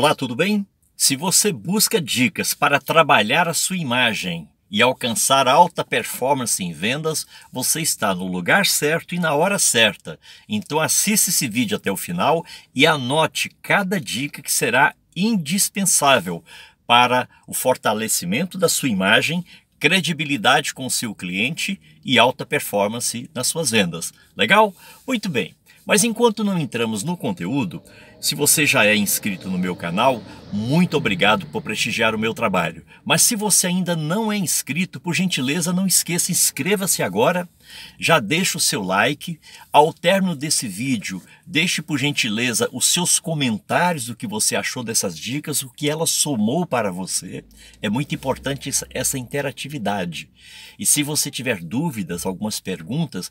Olá, tudo bem? Se você busca dicas para trabalhar a sua imagem e alcançar alta performance em vendas, você está no lugar certo e na hora certa. Então assista esse vídeo até o final e anote cada dica que será indispensável para o fortalecimento da sua imagem, credibilidade com o seu cliente e alta performance nas suas vendas. Legal? Muito bem. Mas enquanto não entramos no conteúdo, se você já é inscrito no meu canal, muito obrigado por prestigiar o meu trabalho. Mas se você ainda não é inscrito, por gentileza, não esqueça, inscreva-se agora, já deixa o seu like. Ao término desse vídeo, deixe por gentileza os seus comentários do que você achou dessas dicas, o que ela somou para você. É muito importante essa interatividade. E se você tiver dúvidas, algumas perguntas,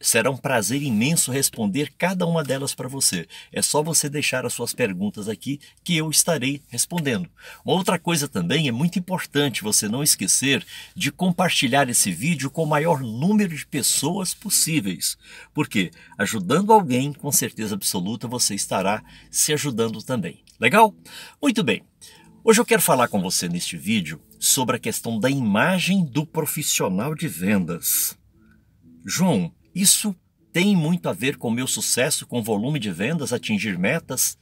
Será um prazer imenso responder cada uma delas para você. É só você deixar as suas perguntas aqui que eu estarei respondendo. Uma outra coisa também é muito importante você não esquecer de compartilhar esse vídeo com o maior número de pessoas possíveis. Porque ajudando alguém, com certeza absoluta, você estará se ajudando também. Legal? Muito bem. Hoje eu quero falar com você neste vídeo sobre a questão da imagem do profissional de vendas. João, isso tem muito a ver com o meu sucesso com volume de vendas, atingir metas,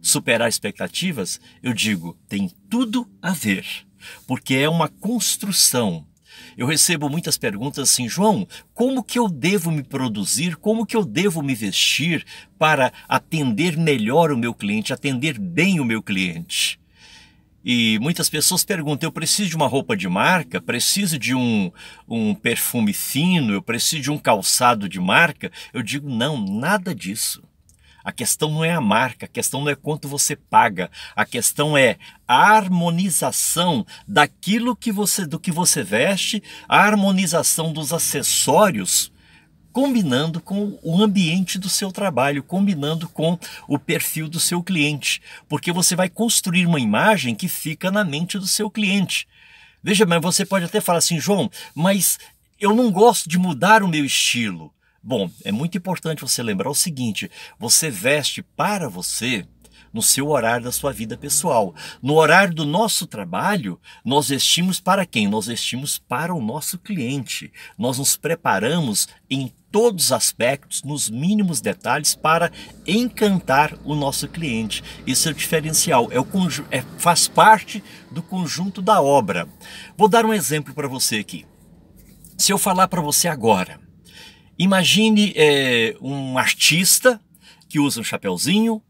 superar expectativas? Eu digo, tem tudo a ver, porque é uma construção. Eu recebo muitas perguntas assim, João, como que eu devo me produzir, como que eu devo me vestir para atender melhor o meu cliente, atender bem o meu cliente? E muitas pessoas perguntam: eu preciso de uma roupa de marca? Preciso de um, um perfume fino? Eu preciso de um calçado de marca? Eu digo: não, nada disso. A questão não é a marca, a questão não é quanto você paga, a questão é a harmonização daquilo que você do que você veste, a harmonização dos acessórios combinando com o ambiente do seu trabalho, combinando com o perfil do seu cliente, porque você vai construir uma imagem que fica na mente do seu cliente. Veja mas você pode até falar assim, João, mas eu não gosto de mudar o meu estilo. Bom, é muito importante você lembrar o seguinte: você veste para você no seu horário da sua vida pessoal. No horário do nosso trabalho, nós vestimos para quem? Nós vestimos para o nosso cliente. Nós nos preparamos em todos os aspectos, nos mínimos detalhes, para encantar o nosso cliente. Isso é o diferencial, é o é, faz parte do conjunto da obra. Vou dar um exemplo para você aqui. Se eu falar para você agora, imagine é, um artista que usa um chapéuzinho,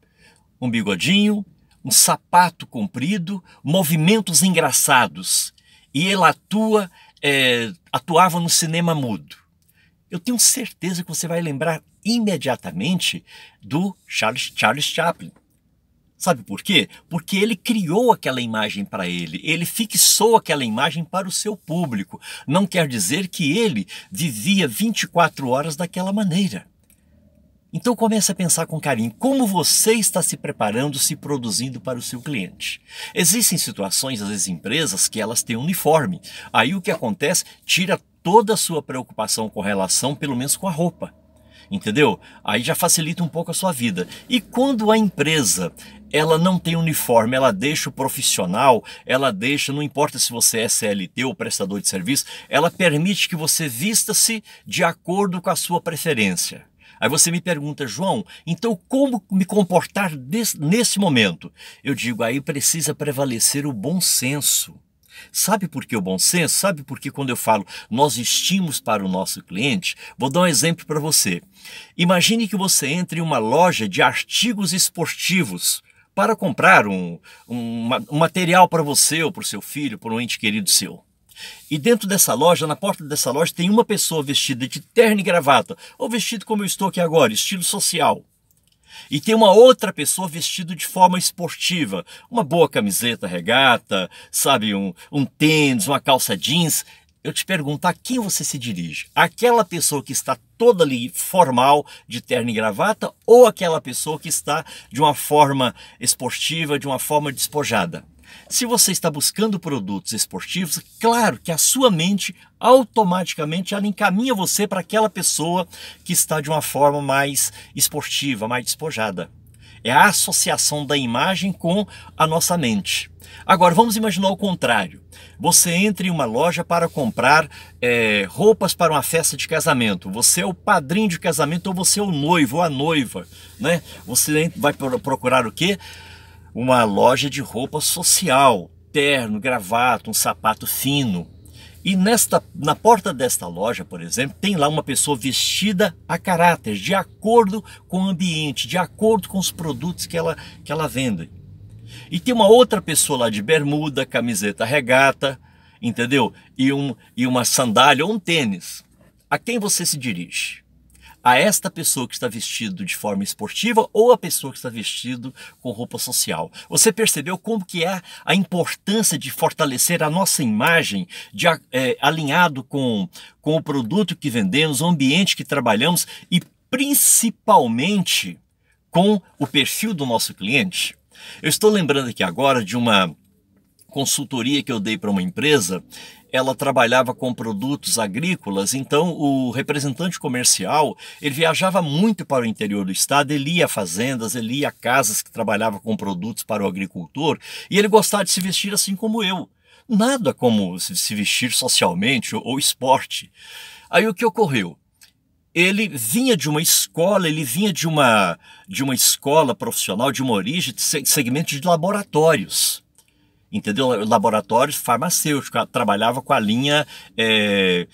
um bigodinho, um sapato comprido, movimentos engraçados. E ele atua, é, atuava no cinema mudo eu tenho certeza que você vai lembrar imediatamente do Charles, Charles Chaplin. Sabe por quê? Porque ele criou aquela imagem para ele, ele fixou aquela imagem para o seu público. Não quer dizer que ele vivia 24 horas daquela maneira. Então comece a pensar com carinho como você está se preparando, se produzindo para o seu cliente. Existem situações, às vezes empresas, que elas têm um uniforme. Aí o que acontece? Tira toda a sua preocupação com relação, pelo menos com a roupa. Entendeu? Aí já facilita um pouco a sua vida. E quando a empresa ela não tem uniforme, ela deixa o profissional, ela deixa, não importa se você é CLT ou prestador de serviço, ela permite que você vista-se de acordo com a sua preferência. Aí você me pergunta, João, então como me comportar nesse momento? Eu digo, aí precisa prevalecer o bom senso. Sabe por que o bom senso? Sabe por que quando eu falo nós vestimos para o nosso cliente? Vou dar um exemplo para você. Imagine que você entre em uma loja de artigos esportivos para comprar um, um, um material para você ou para o seu filho, para um ente querido seu. E dentro dessa loja, na porta dessa loja, tem uma pessoa vestida de terno e gravata, ou vestido como eu estou aqui agora, estilo social e tem uma outra pessoa vestido de forma esportiva, uma boa camiseta, regata, sabe, um, um tênis, uma calça jeans, eu te pergunto a quem você se dirige? Aquela pessoa que está toda ali formal, de terno e gravata, ou aquela pessoa que está de uma forma esportiva, de uma forma despojada? Se você está buscando produtos esportivos, claro que a sua mente automaticamente ela encaminha você para aquela pessoa que está de uma forma mais esportiva, mais despojada. É a associação da imagem com a nossa mente. Agora, vamos imaginar o contrário. Você entra em uma loja para comprar é, roupas para uma festa de casamento. Você é o padrinho de casamento ou você é o noivo ou a noiva. Né? Você vai procurar o quê? uma loja de roupa social, terno, gravata, um sapato fino. E nesta, na porta desta loja, por exemplo, tem lá uma pessoa vestida a caráter, de acordo com o ambiente, de acordo com os produtos que ela, que ela vende. E tem uma outra pessoa lá de bermuda, camiseta regata, entendeu? E, um, e uma sandália ou um tênis. A quem você se dirige? a esta pessoa que está vestido de forma esportiva ou a pessoa que está vestido com roupa social. Você percebeu como que é a importância de fortalecer a nossa imagem, de é, alinhado com, com o produto que vendemos, o ambiente que trabalhamos e principalmente com o perfil do nosso cliente? Eu estou lembrando aqui agora de uma consultoria que eu dei para uma empresa ela trabalhava com produtos agrícolas, então o representante comercial ele viajava muito para o interior do estado, ele ia a fazendas, ele ia a casas que trabalhava com produtos para o agricultor e ele gostava de se vestir assim como eu. Nada como se vestir socialmente ou, ou esporte. Aí o que ocorreu? ele vinha de uma escola, ele vinha de uma, de uma escola profissional, de uma origem, de segmento de laboratórios entendeu? Laboratórios farmacêuticos, trabalhava com a linha, é,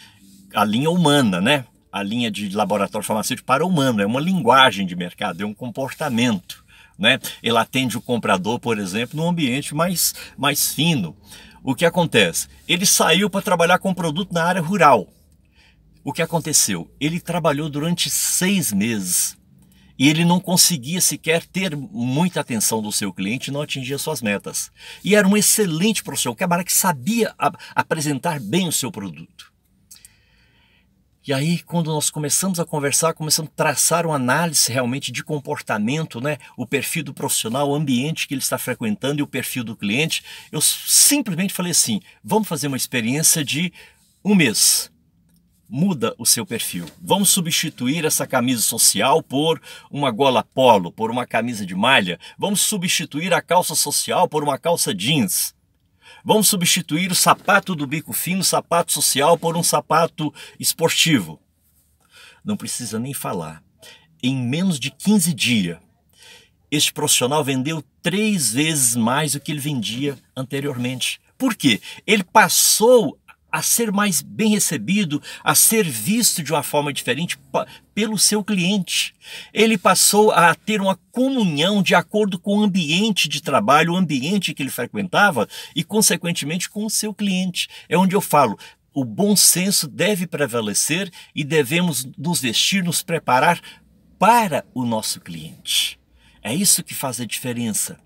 a linha humana, né? A linha de laboratório farmacêutico para humano, é uma linguagem de mercado, é um comportamento, né? Ele atende o comprador, por exemplo, num ambiente mais, mais fino. O que acontece? Ele saiu para trabalhar com produto na área rural. O que aconteceu? Ele trabalhou durante seis meses e ele não conseguia sequer ter muita atenção do seu cliente, não atingia suas metas. E era um excelente profissional, que camarada é que sabia apresentar bem o seu produto. E aí, quando nós começamos a conversar, começamos a traçar uma análise realmente de comportamento, né? o perfil do profissional, o ambiente que ele está frequentando e o perfil do cliente, eu simplesmente falei assim: vamos fazer uma experiência de um mês muda o seu perfil. Vamos substituir essa camisa social por uma gola polo, por uma camisa de malha. Vamos substituir a calça social por uma calça jeans. Vamos substituir o sapato do bico fino, sapato social, por um sapato esportivo. Não precisa nem falar. Em menos de 15 dias, este profissional vendeu três vezes mais do que ele vendia anteriormente. Por quê? Ele passou a ser mais bem recebido, a ser visto de uma forma diferente pelo seu cliente. Ele passou a ter uma comunhão de acordo com o ambiente de trabalho, o ambiente que ele frequentava e, consequentemente, com o seu cliente. É onde eu falo. O bom senso deve prevalecer e devemos nos vestir, nos preparar para o nosso cliente. É isso que faz a diferença.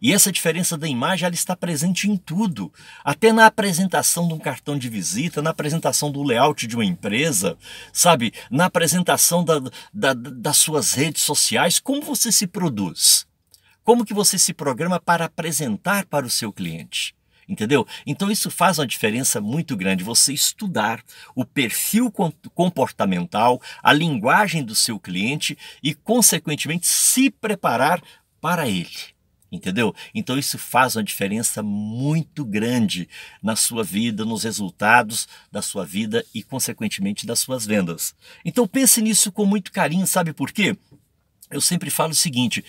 E essa diferença da imagem ela está presente em tudo, até na apresentação de um cartão de visita, na apresentação do layout de uma empresa, sabe? Na apresentação da, da, das suas redes sociais, como você se produz? Como que você se programa para apresentar para o seu cliente? Entendeu? Então isso faz uma diferença muito grande. Você estudar o perfil comportamental, a linguagem do seu cliente e, consequentemente, se preparar para ele. Entendeu? Então isso faz uma diferença muito grande na sua vida, nos resultados da sua vida e, consequentemente, das suas vendas. Então pense nisso com muito carinho, sabe por quê? Eu sempre falo o seguinte: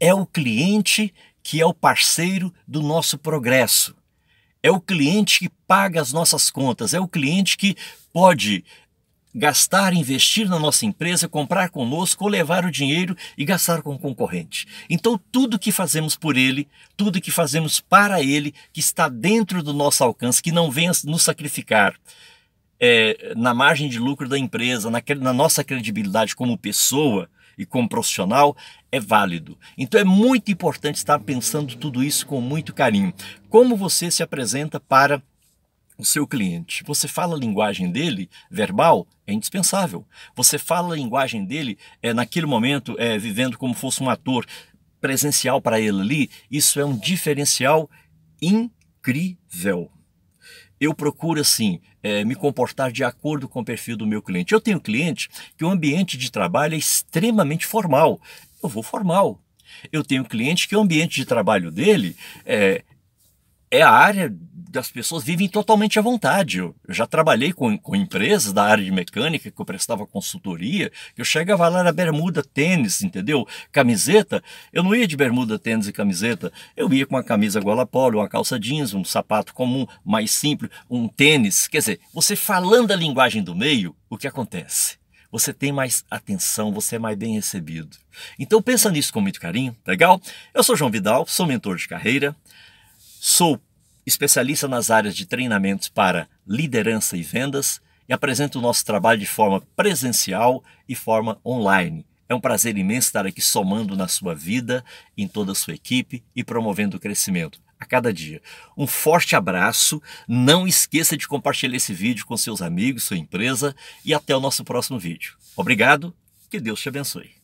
é o cliente que é o parceiro do nosso progresso. É o cliente que paga as nossas contas, é o cliente que pode gastar, investir na nossa empresa, comprar conosco, ou levar o dinheiro e gastar com o concorrente. Então, tudo que fazemos por ele, tudo que fazemos para ele, que está dentro do nosso alcance, que não venha nos sacrificar é, na margem de lucro da empresa, na, na nossa credibilidade como pessoa, e como profissional é válido. Então é muito importante estar pensando tudo isso com muito carinho. Como você se apresenta para o seu cliente. Você fala a linguagem dele, verbal, é indispensável. Você fala a linguagem dele, é, naquele momento, é, vivendo como fosse um ator presencial para ele ali, isso é um diferencial incrível. Eu procuro, assim, é, me comportar de acordo com o perfil do meu cliente. Eu tenho cliente que o ambiente de trabalho é extremamente formal. Eu vou formal. Eu tenho cliente que o ambiente de trabalho dele é, é a área as pessoas vivem totalmente à vontade. Eu, eu já trabalhei com, com, empresas da área de mecânica, que eu prestava consultoria, que eu chegava lá na bermuda, tênis, entendeu? Camiseta. Eu não ia de bermuda, tênis e camiseta. Eu ia com uma camisa gola polo, uma calça jeans, um sapato comum, mais simples, um tênis. Quer dizer, você falando a linguagem do meio, o que acontece? você tem mais atenção, você é mais bem recebido. Então pensa nisso com muito carinho, legal? Eu sou João Vidal, sou mentor de carreira, sou especialista nas áreas de treinamentos para liderança e vendas, e apresenta o nosso trabalho de forma presencial e forma online. É um prazer imenso estar aqui somando na sua vida, em toda a sua equipe e promovendo o crescimento a cada dia. Um forte abraço, não esqueça de compartilhar esse vídeo com seus amigos, sua empresa e até o nosso próximo vídeo. Obrigado, que Deus te abençoe.